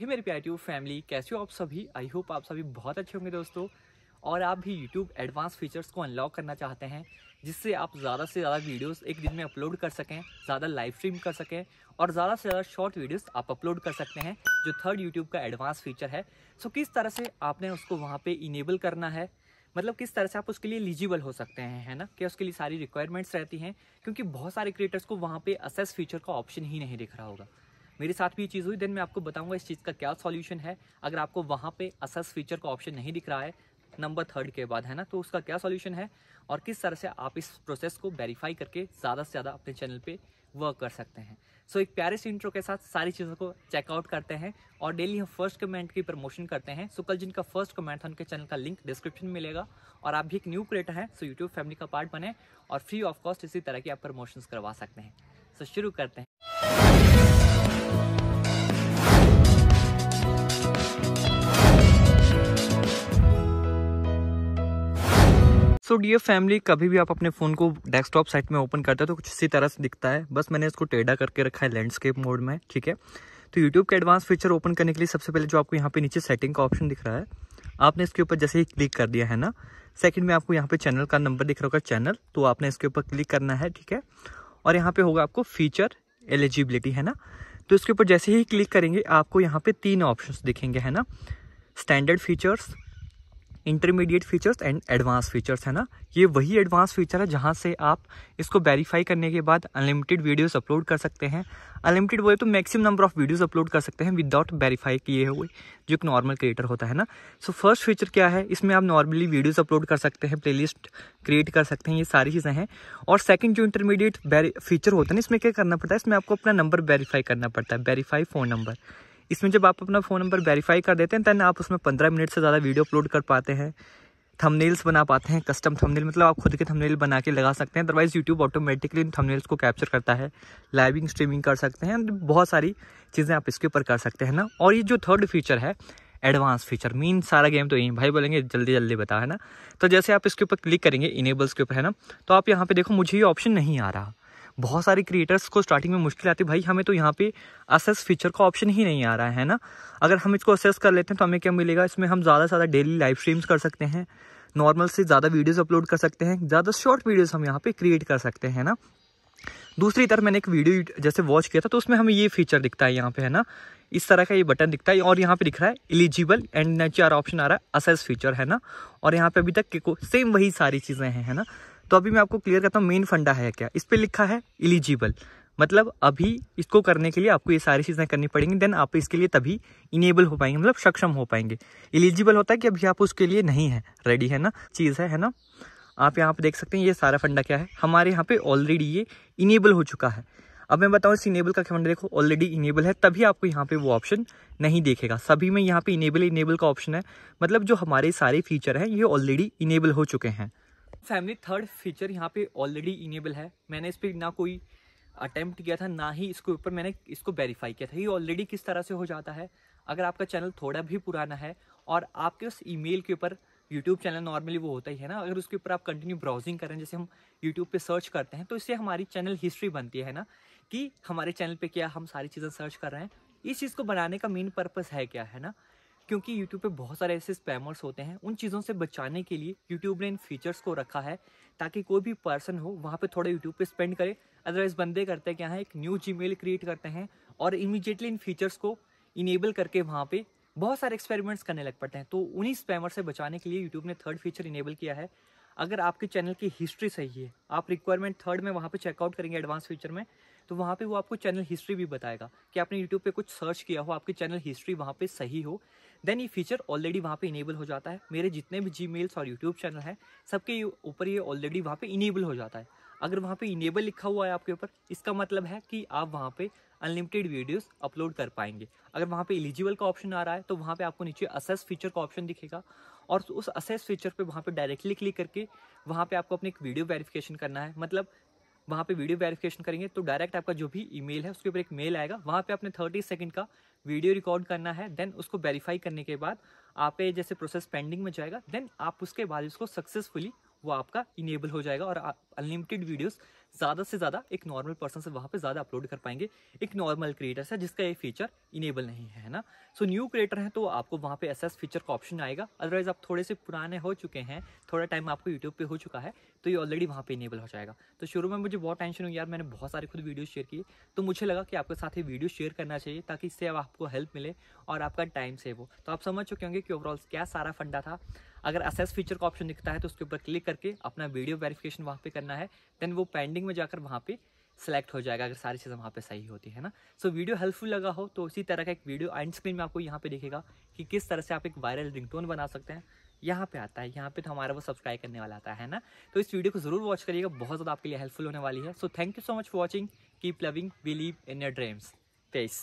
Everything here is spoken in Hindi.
हे मेरे प्यार ट्यूब फैमिली कैसे हो आप सभी आई होप आप सभी बहुत अच्छे होंगे दोस्तों और आप भी यूट्यूब एडवांस फीचर्स को अनलॉक करना चाहते हैं जिससे आप ज़्यादा से ज़्यादा वीडियोस एक दिन में अपलोड कर सकें ज़्यादा लाइव स्ट्रीम कर सकें और ज़्यादा से ज़्यादा शॉर्ट वीडियोस आप अपलोड कर सकते हैं जो थर्ड यूट्यूब का एडवांस फीचर है सो किस तरह से आपने उसको वहाँ पर इनेबल करना है मतलब किस तरह से आप उसके लिए एलिजिबल हो सकते हैं है ना कि उसके लिए सारी रिक्वायरमेंट्स रहती हैं क्योंकि बहुत सारे क्रिएटर्स को वहाँ पर असेस फीचर का ऑप्शन ही नहीं दिख रहा होगा मेरे साथ भी ये चीज़ हुई देन मैं आपको बताऊंगा इस चीज़ का क्या सॉल्यूशन है अगर आपको वहाँ पे असस फीचर का ऑप्शन नहीं दिख रहा है नंबर थर्ड के बाद है ना तो उसका क्या सॉल्यूशन है और किस तरह से आप इस प्रोसेस को वेरीफाई करके ज़्यादा से ज़्यादा अपने चैनल पर वर्क कर सकते हैं सो so, एक प्यारे से इंट्रो के साथ सारी चीज़ों को चेकआउट करते हैं और डेली हम फर्स्ट कमेंट की प्रमोशन करते हैं सो so, कल जिनका फर्स्ट कमेंट है उनके चैनल का लिंक डिस्क्रिप्शन में मिलेगा और आप भी एक न्यू क्रिएटर हैं सो यूट्यूब फैमिली का पार्ट बने और फ्री ऑफ कॉस्ट इसी तरह की आप प्रमोशंस करवा सकते हैं सो so, शुरू करते हैं सो डियर फैमिली कभी भी आप अपने फ़ोन को डेस्कटॉप साइट में ओपन करते हो तो कुछ इसी तरह से दिखता है बस मैंने इसको टेढ़ा करके रखा है लैंडस्केप मोड में ठीक है तो यूट्यूब के एडवांस फीचर ओपन करने के लिए सबसे पहले जो आपको यहाँ पे नीचे सेटिंग का ऑप्शन दिख रहा है आपने इसके ऊपर जैसे ही क्लिक कर दिया है ना सेकंड में आपको यहाँ पे चैनल का नंबर दिख रहा होगा चैनल तो आपने इसके ऊपर क्लिक करना है ठीक है और यहाँ पे होगा आपको फीचर एलिजिबिलिटी है ना तो इसके ऊपर जैसे ही क्लिक करेंगे आपको यहाँ पे तीन ऑप्शंस दिखेंगे है ना standard features intermediate features and advance features है ना ये वही एडवांस फीचर है जहाँ से आप इसको वेरीफाई करने के बाद अनलिमिटेड वीडियोस अपलोड कर सकते हैं अनलिमिटेड बोले तो maximum number of videos upload कर सकते हैं विदाउट वेरीफाई किए हुए जो एक नॉर्मल क्रिएटर होता है ना सो फर्स्ट फीचर क्या है इसमें आप नॉर्मली वीडियोज़ अपलोड कर सकते हैं प्लेलिस्ट क्रिएट कर सकते हैं ये सारी चीज़ें हैं और सेकेंड जो इंटरमीडिएट फीचर होता है ना इसमें क्या करना पड़ता है इसमें आपको अपना नंबर वेरीफाई करना पड़ता है वेरीफाई फ़ोन नंबर इसमें जब आप अपना फ़ोन नंबर वेरीफाई कर देते हैं दैन आप उसमें पंद्रह मिनट से ज़्यादा वीडियो अपलोड कर पाते हैं थंबनेल्स बना पाते हैं कस्टम थंबनेल मतलब आप खुद के थंबनेल बना के लगा सकते हैं अदरवाइज यूट्यूब ऑटोमेटिकली इन थंबनेल्स को कैप्चर करता है लाइविंग स्ट्रीमिंग कर सकते हैं बहुत सारी चीज़ें आप इसके ऊपर कर सकते हैं ना और ये जो थर्ड फीचर है एडवांस फीचर मीन सारा गेम तो यही भाई बोलेंगे जल्दी जल्दी बता है ना तो जैसे आप इसके ऊपर क्लिक करेंगे इनेबल्स के ऊपर है ना तो आप यहाँ पे देखो मुझे ये ऑप्शन नहीं आ रहा बहुत सारे क्रिएटर्स को स्टार्टिंग में मुश्किल आती है भाई हमें तो यहाँ पे असेस फीचर का ऑप्शन ही नहीं आ रहा है ना अगर हम इसको असेस कर लेते हैं तो हमें क्या मिलेगा इसमें हम ज़्यादा से ज़्यादा डेली लाइव स्ट्रीम्स कर सकते हैं नॉर्मल से ज़्यादा वीडियोज़ अपलोड कर सकते हैं ज़्यादा शॉर्ट वीडियोज़ हम यहाँ पर क्रिएट कर सकते हैं ना दूसरी तरफ मैंने एक वीडियो जैसे वॉच किया था तो उसमें हमें ये फीचर दिखता है यहाँ पे है ना इस तरह का ये बटन दिखता है और यहाँ पे दिख रहा है एलिजिबल एंड नेचर ऑप्शन आ रहा है असेस फीचर है ना और यहाँ पे अभी तक सेम वही सारी चीज़ें हैं है ना तो अभी मैं आपको क्लियर करता हूँ मेन फंडा है क्या इस पर लिखा है इलिजिबल मतलब अभी इसको करने के लिए आपको ये सारी चीज़ें करनी पड़ेंगी देन आप इसके लिए तभी इनेबल हो पाएंगे मतलब सक्षम हो पाएंगे इलिजिबल होता है कि अभी आप उसके लिए नहीं है रेडी है ना चीज़ है है ना आप यहाँ पर देख सकते हैं ये सारा फंडा क्या है हमारे यहाँ पे ऑलरेडी ये इनेबल हो चुका है अब मैं बताऊँ इस इनेबल का फंडा देखो ऑलरेडी इनेबल है तभी आपको यहाँ पर वो ऑप्शन नहीं देखेगा सभी में यहाँ पर इनेबल इनेबल का ऑप्शन है मतलब जो हमारे सारे फीचर हैं ये ऑलरेडी इनेबल हो चुके हैं फैमिली थर्ड फीचर यहाँ पे ऑलरेडी इनेबल है मैंने इस पर ना कोई अटैम्प्ट किया था ना ही इसके ऊपर मैंने इसको वेरीफाई किया था ये ऑलरेडी किस तरह से हो जाता है अगर आपका चैनल थोड़ा भी पुराना है और आपके उस ईमेल के ऊपर यूट्यूब चैनल नॉर्मली वो होता ही है ना अगर उसके ऊपर आप कंटिन्यू ब्राउजिंग करें जैसे हम यूट्यूब पे सर्च करते हैं तो इससे हमारी चैनल हिस्ट्री बनती है ना कि हमारे चैनल पे क्या हम सारी चीज़ें सर्च कर रहे हैं इस चीज़ को बनाने का मेन पर्पज़ है क्या है ना क्योंकि यूट्यूब पे बहुत सारे ऐसे स्पैमर्स होते हैं उन चीज़ों से बचाने के लिए यूट्यूब ने इन फीचर्स को रखा है ताकि कोई भी पर्सन हो वहाँ पे थोड़ा यूट्यूब पे स्पेंड करे अदरवाइज बंदे करते क्या है एक न्यू जी क्रिएट करते हैं और इमीजिएटली इन फीचर्स को इनेबल करके वहाँ पर बहुत सारे एक्सपेरिमेंट्स करने लग पड़ते हैं तो उन्हीं स्पैमर से बचाने के लिए यूट्यूब ने थर्ड फीचर इनेबल किया है अगर आपके चैनल की हिस्ट्री सही है आप रिक्वायरमेंट थर्ड में वहाँ पर चेकआउट करेंगे एडवांस फीचर में तो वहाँ पे वो आपको चैनल हिस्ट्री भी बताएगा कि आपने यूट्यूब पे कुछ सर्च किया हो आपकी चैनल हिस्ट्री वहाँ पे सही हो देन ये फीचर ऑलरेडी वहाँ पे इनेबल हो जाता है मेरे जितने भी जी और यूट्यूब चैनल हैं सबके ऊपर ये ऑलरेडी वहाँ पर इनेबल हो जाता है अगर वहाँ पर इनेबल लिखा हुआ है आपके ऊपर इसका मतलब है कि आप वहाँ पर अनलिमिटेड वीडियोस अपलोड कर पाएंगे अगर वहाँ पे एलिजिबल का ऑप्शन आ रहा है तो वहाँ पे आपको नीचे असेस फीचर का ऑप्शन दिखेगा और उस असेस फीचर पे वहाँ पे डायरेक्टली क्लिक करके वहाँ पे आपको अपने एक वीडियो वेरिफिकेशन करना है मतलब वहाँ पे वीडियो वेरिफिकेशन करेंगे तो डायरेक्ट आपका जो भी ईमेल है उसके ऊपर एक मेल आएगा वहाँ पे आपने थर्टी सेकंड का वीडियो रिकॉर्ड करना है देन उसको वेरीफाई करने के बाद आप जैसे प्रोसेस पेंडिंग में जाएगा देन आप उसके बाद उसको सक्सेसफुली वो आपका इनेबल हो जाएगा और अनलिमिटेड वीडियोस ज़्यादा से ज़्यादा एक नॉर्मल पर्सन से वहां पे ज़्यादा अपलोड कर पाएंगे एक नॉर्मल क्रिएटर से जिसका ये फीचर इनेबल नहीं है ना सो न्यू क्रिएटर है तो आपको वहां पे एस फीचर का ऑप्शन आएगा अदरवाइज़ आप थोड़े से पुराने हो चुके हैं थोड़ा टाइम आपको यूट्यूब पर हो चुका है तो ये ऑलरेडी वहां पर इनेबल हो जाएगा तो शुरू में मुझे बहुत टेंशन हुई यार मैंने बहुत सारे खुद वीडियो शेयर किए तो मुझे लगा कि आपके साथ ये वीडियो शेयर करना चाहिए ताकि इससे आपको हेल्प मिले और आपका टाइम सेव हो तो आप समझ चुके होंगे कि ओवरऑल क्या सारा फंडा था अगर एसएस फीचर का ऑप्शन दिखता है तो उसके ऊपर क्लिक करके अपना वीडियो वेरिफिकेशन वहां पे करना है देन वो पेंडिंग सेटिंग में जाकर वहाँ पे सेलेक्ट हो जाएगा अगर सारी चीज़ें वहाँ पे सही होती है ना सो so, वीडियो हेल्पफुल लगा हो तो उसी तरह का एक वीडियो एंड स्क्रीन में आपको यहाँ पे दिखेगा कि किस तरह से आप एक वायरल रिंगटोन बना सकते हैं यहाँ पे आता है यहाँ पे तो हमारा वो सब्सक्राइब करने वाला आता है ना तो इस वीडियो को जरूर वॉच करिएगा बहुत ज़्यादा आपके लिए हेल्पफुल होने वाली है so thank you so much for watching keep loving believe in your dreams pace